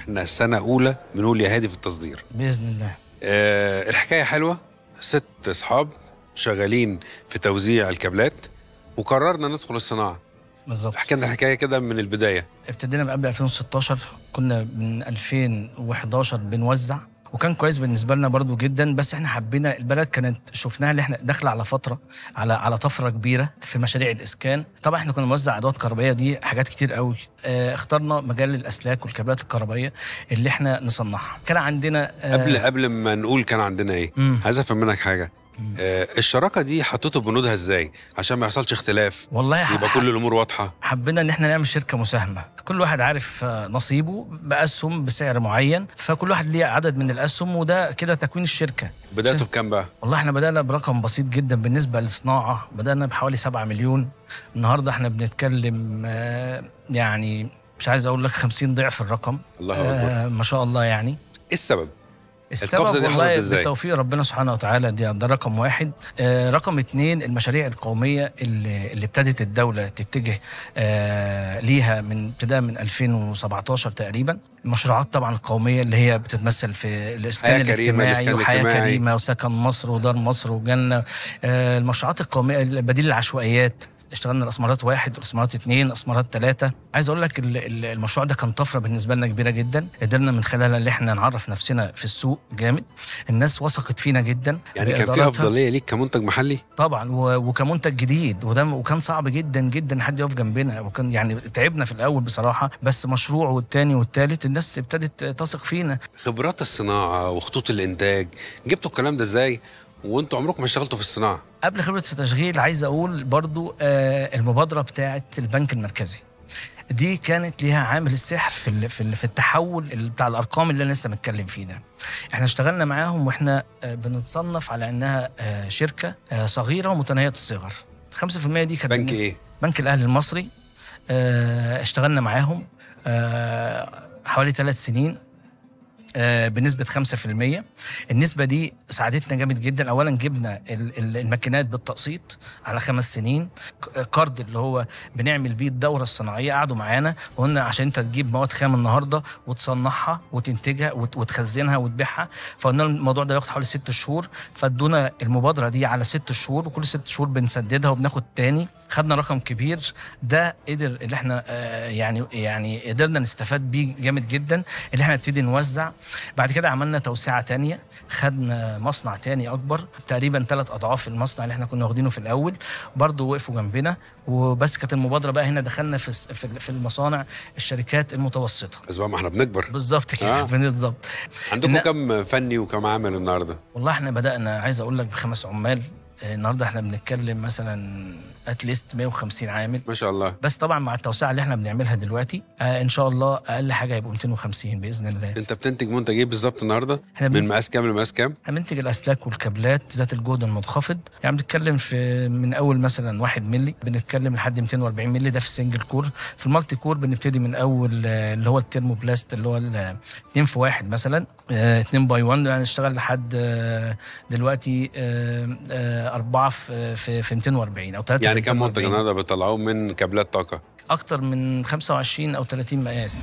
احنا سنه اولى بنقول يا هادي في التصدير باذن الله آه الحكايه حلوه ست اصحاب شغالين في توزيع الكابلات وقررنا ندخل الصناعه بالظبط حكينا الحكايه كده من البدايه ابتدينا من قبل 2016 كنا من 2011 بنوزع وكان كويس بالنسبه لنا برضو جدا بس احنا حبينا البلد كانت شفناها اللي احنا داخله على فتره على على طفره كبيره في مشاريع الاسكان طبعا احنا كنا بنوزع ادوات كهربائيه دي حاجات كتير قوي اه اخترنا مجال الاسلاك والكابلات الكهربائيه اللي احنا نصنعها كان عندنا اه قبل قبل ما نقول كان عندنا ايه عايز افهم منك حاجه آه، الشراكه دي حطيتوا بنودها ازاي عشان ما يحصلش اختلاف والله يبقى كل الامور واضحه حبينا ان احنا نعمل شركه مساهمه كل واحد عارف آه، نصيبه باسهم بسعر معين فكل واحد ليه عدد من الاسهم وده كده تكوين الشركه بداتوا بكام بقى والله احنا بدانا برقم بسيط جدا بالنسبه للصناعه بدانا بحوالي 7 مليون النهارده احنا بنتكلم آه، يعني مش عايز اقول لك 50 ضعف الرقم الله اكبر آه ما شاء الله يعني ايه السبب السبب دي والله ازاي؟ ربنا سبحانه وتعالى دي ده رقم واحد آه رقم اتنين المشاريع القومية اللي, اللي ابتدت الدولة تتجه آه ليها من ابتداء من 2017 تقريبا المشروعات طبعا القومية اللي هي بتتمثل في الإسكان الاجتماعي وحياة كريمة وسكن مصر ودار مصر وجنة آه المشروعات القومية بديل العشوائيات اشتغلنا الاسمرات واحد والاسمرات اثنين الاسمرات ثلاثه عايز اقول لك المشروع ده كان طفره بالنسبه لنا كبيره جدا قدرنا من خلالها ان احنا نعرف نفسنا في السوق جامد الناس وثقت فينا جدا يعني كان فيها افضليه ليك كمنتج محلي طبعا وكمنتج جديد وده وكان صعب جدا جدا حد يقف جنبنا وكان يعني تعبنا في الاول بصراحه بس مشروع والتاني والتالت الناس ابتدت تثق فينا خبرات الصناعه وخطوط الانتاج جبتوا الكلام ده ازاي وانتوا عمركم ما اشتغلتوا في الصناعه قبل خبره التشغيل عايز اقول برضو آه المبادره بتاعه البنك المركزي دي كانت ليها عامل السحر في في في التحول بتاع الارقام اللي انا لسه متكلم فيه ده. احنا اشتغلنا معاهم واحنا آه، بنتصنف على انها آه، شركه آه، صغيره ومتناهيه الصغر. 5% دي كانت بنك ايه؟ بنك الاهلي المصري اشتغلنا معاهم حوالي ثلاث سنين آه، بنسبة 5% النسبة دي ساعدتنا جامد جدا أولا جبنا الماكينات بالتقسيط على خمس سنين قرض اللي هو بنعمل بيه الدورة الصناعية قعدوا معانا وقلنا عشان أنت تجيب مواد خام النهاردة وتصنعها وتنتجها وتخزنها وتبيعها فقلنا الموضوع ده بياخد حوالي ست شهور فادونا المبادرة دي على ست شهور وكل ست شهور بنسددها وبناخد تاني خدنا رقم كبير ده قدر اللي احنا آه، يعني يعني قدرنا نستفاد بيه جامد جدا اللي احنا نبتدي نوزع بعد كده عملنا توسعه تانية خدنا مصنع تاني اكبر تقريبا ثلاث اضعاف المصنع اللي احنا كنا واخدينه في الاول برضه وقفوا جنبنا وبس كانت المبادره بقى هنا دخلنا في في المصانع الشركات المتوسطه بس بقى ما احنا بنكبر بالظبط كده آه. بالظبط عندكم إن... كم فني وكم عامل النهارده والله احنا بدانا عايز اقول لك بخمس عمال النهارده احنا بنتكلم مثلا اتليست 150 عامل ما شاء الله بس طبعا مع التوسعه اللي احنا بنعملها دلوقتي آه، ان شاء الله اقل حاجه هيبقوا 250 باذن الله انت بتنتج منتج ايه بالظبط النهارده؟ احنا من مقاس كام لمقاس كام؟ احنا بننتج الاسلاك والكابلات ذات الجهد المنخفض يعني بنتكلم في من اول مثلا 1 مللي بنتكلم لحد 240 مللي ده في السنجل كور في المالتي كور بنبتدي من اول آه، اللي هو التيرمو بلاست اللي هو 2 في 1 مثلا 2 آه، باي 1 يعني نشتغل لحد دلوقتي اربعه في في, 240 او 3 يعني كم منتج النهارده بيطلعوه من كابلات طاقه؟ اكتر من 25 او 30 مقاس